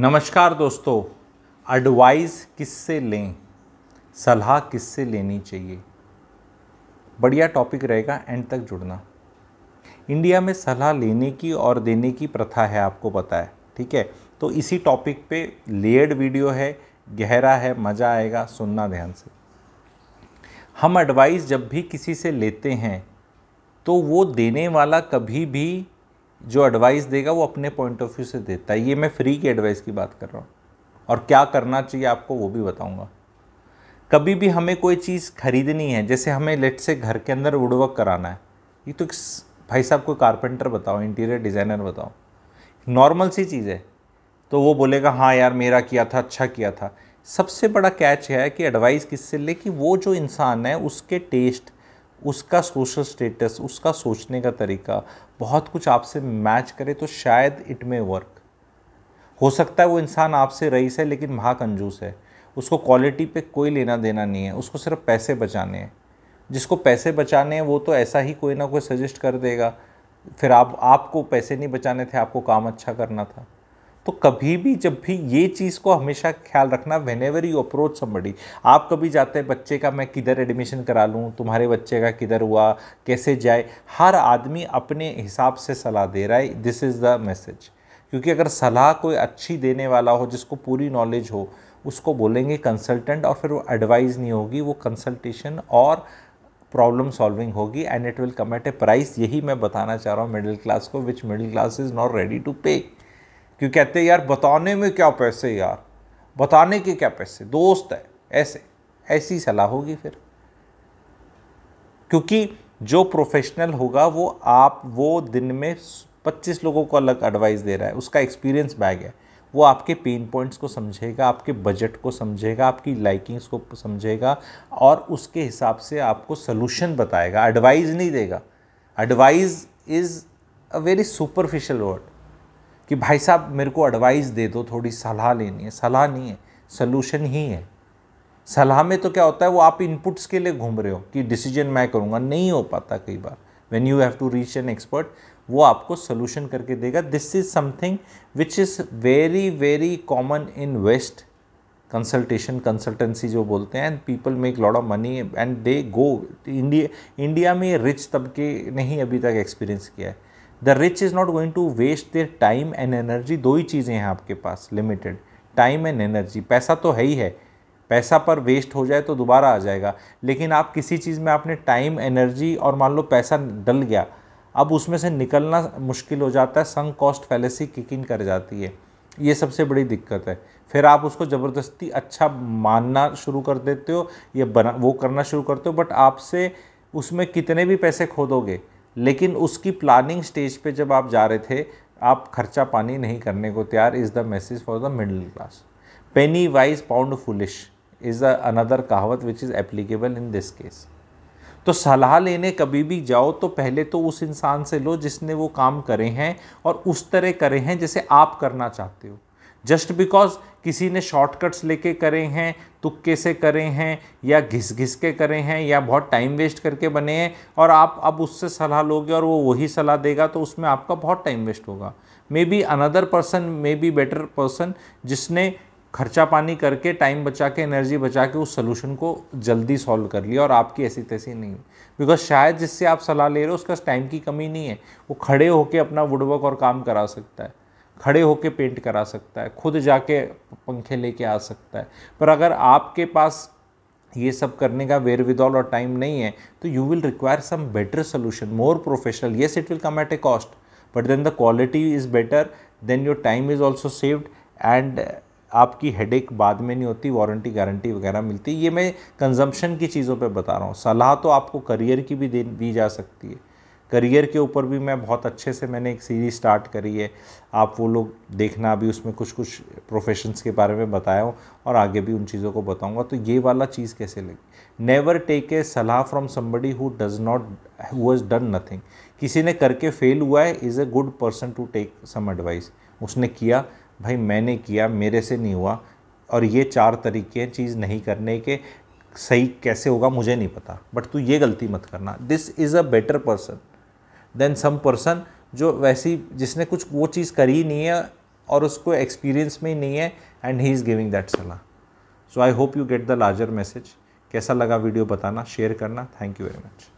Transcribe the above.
नमस्कार दोस्तों एडवाइस किससे लें सलाह किससे लेनी चाहिए बढ़िया टॉपिक रहेगा एंड तक जुड़ना इंडिया में सलाह लेने की और देने की प्रथा है आपको पता है ठीक है तो इसी टॉपिक पे लेयर्ड वीडियो है गहरा है मज़ा आएगा सुनना ध्यान से हम एडवाइस जब भी किसी से लेते हैं तो वो देने वाला कभी भी जो एडवाइस देगा वो अपने पॉइंट ऑफ व्यू से देता है ये मैं फ्री की एडवाइस की बात कर रहा हूँ और क्या करना चाहिए आपको वो भी बताऊँगा कभी भी हमें कोई चीज़ खरीदनी है जैसे हमें लेट से घर के अंदर वुडवर्क कराना है ये तो भाई साहब कोई कारपेंटर बताओ इंटीरियर डिज़ाइनर बताओ नॉर्मल सी चीज़ है तो वो बोलेगा हाँ यार मेरा किया था अच्छा किया था सबसे बड़ा कैच है कि एडवाइस किससे ले कि वो जो इंसान है उसके टेस्ट उसका सोशल स्टेटस उसका सोचने का तरीका बहुत कुछ आपसे मैच करे तो शायद इट मे वर्क हो सकता है वो इंसान आपसे रईस है लेकिन महाकंजूस है उसको क्वालिटी पे कोई लेना देना नहीं है उसको सिर्फ पैसे बचाने हैं जिसको पैसे बचाने हैं वो तो ऐसा ही कोई ना कोई सजेस्ट कर देगा फिर आप आपको पैसे नहीं बचाने थे आपको काम अच्छा करना था तो कभी भी जब भी ये चीज़ को हमेशा ख्याल रखना whenever you approach somebody आप कभी जाते हैं बच्चे का मैं किधर एडमिशन करा लूँ तुम्हारे बच्चे का किधर हुआ कैसे जाए हर आदमी अपने हिसाब से सलाह दे रहा है दिस इज़ द मैसेज क्योंकि अगर सलाह कोई अच्छी देने वाला हो जिसको पूरी नॉलेज हो उसको बोलेंगे कंसल्टेंट और फिर वो एडवाइज़ नहीं होगी वो कंसल्टेशन और प्रॉब्लम सॉल्विंग होगी and it will come at a price यही मैं बताना चाह रहा हूँ मिडिल क्लास को which middle class is not ready to pay क्यों कहते यार बताने में क्या पैसे यार बताने के क्या पैसे दोस्त है ऐसे ऐसी सलाह होगी फिर क्योंकि जो प्रोफेशनल होगा वो आप वो दिन में 25 लोगों को अलग एडवाइस दे रहा है उसका एक्सपीरियंस बैग है वो आपके पेन पॉइंट्स को समझेगा आपके बजट को समझेगा आपकी लाइकिंग्स को समझेगा और उसके हिसाब से आपको सोल्यूशन बताएगा एडवाइस नहीं देगा advice is a very superficial word कि भाई साहब मेरे को एडवाइस दे दो थोड़ी सलाह लेनी है सलाह नहीं है सोल्यूशन ही है सलाह में तो क्या होता है वो आप इनपुट्स के लिए घूम रहे हो कि डिसीजन मैं करूँगा नहीं हो पाता कई बार when you have to reach an expert वो आपको सोल्यूशन करके देगा this is something which is very very common in west consultation consultancy जो बोलते हैं and people make lot of money and they go India India में rich तबके नहीं अभी तक एक्सपीरियंस किया है the rich is not going to waste their time and energy दो ही चीज़ें हैं आपके पास लिमिटेड टाइम एंड एनर्जी पैसा तो है ही है पैसा पर वेस्ट हो जाए तो दोबारा आ जाएगा लेकिन आप किसी चीज़ में आपने टाइम एनर्जी और मान लो पैसा डल गया अब उसमें से निकलना मुश्किल हो जाता है संग कॉस्ट फैलेसी किक इन कर जाती है ये सबसे बड़ी दिक्कत है फिर आप उसको ज़बरदस्ती अच्छा मानना शुरू कर देते हो या बना वो करना शुरू करते हो बट आपसे उसमें कितने भी पैसे खो दोगे लेकिन उसकी प्लानिंग स्टेज पे जब आप जा रहे थे आप खर्चा पानी नहीं करने को तैयार is the message for the middle class penny wise pound foolish is the another कहावत which is applicable in this case तो सलाह लेने कभी भी जाओ तो पहले तो उस इंसान से लो जिसने वो काम करे हैं और उस तरह करे हैं जैसे आप करना चाहते हो जस्ट बिकॉज किसी ने शॉर्टकट्स लेके करे हैं तुक्के से करे हैं या घिस घिस के करे हैं या बहुत टाइम वेस्ट करके बने हैं और आप अब उससे सलाह लोगे और वो वही सलाह देगा तो उसमें आपका बहुत टाइम वेस्ट होगा maybe another person maybe better person जिसने खर्चा पानी करके टाइम बचा के एनर्जी बचा के उस सोल्यूशन को जल्दी सॉल्व कर लिया और आपकी ऐसी तैसी नहीं बिकॉज शायद जिससे आप सलाह ले रहे हो उसका टाइम की कमी नहीं है वो खड़े होकर अपना वुडवर्क और काम करा सकता है खड़े होके पेंट करा सकता है खुद जाके पंखे लेके आ सकता है पर अगर आपके पास ये सब करने का वेयर ऑल और टाइम नहीं है तो you will require some better solution more professional yes it will come at a cost but then the quality is better then your time is also saved and आपकी एक बाद में नहीं होती वारंटी गारंटी वगैरह मिलती ये मैं कंजम्पशन की चीज़ों पे बता रहा हूँ सलाह तो आपको करियर की भी दे दी जा सकती है करियर के ऊपर भी मैं बहुत अच्छे से मैंने एक सीरीज स्टार्ट करी है आप वो लोग देखना अभी उसमें कुछ कुछ प्रोफेशंस के बारे में बताया हूँ और आगे भी उन चीज़ों को बताऊँगा तो ये वाला चीज़ कैसे लगी नेवर टेक ए सलाह from somebody who does not who has done nothing किसी ने करके फेल हुआ है is a good person to take some advice उसने किया भाई मैंने किया मेरे से नहीं हुआ और ये चार तरीके हैं चीज़ नहीं करने के सही कैसे होगा मुझे नहीं पता बट तू ये गलती मत करना this is a better person than some person जो वैसी जिसने कुछ वो चीज़ करी ही नहीं है और उसको एक्सपीरियंस में ही नहीं है and he is giving that सलाह so I hope you get the larger message कैसा लगा वीडियो बताना शेयर करना थैंक यू वेरी मच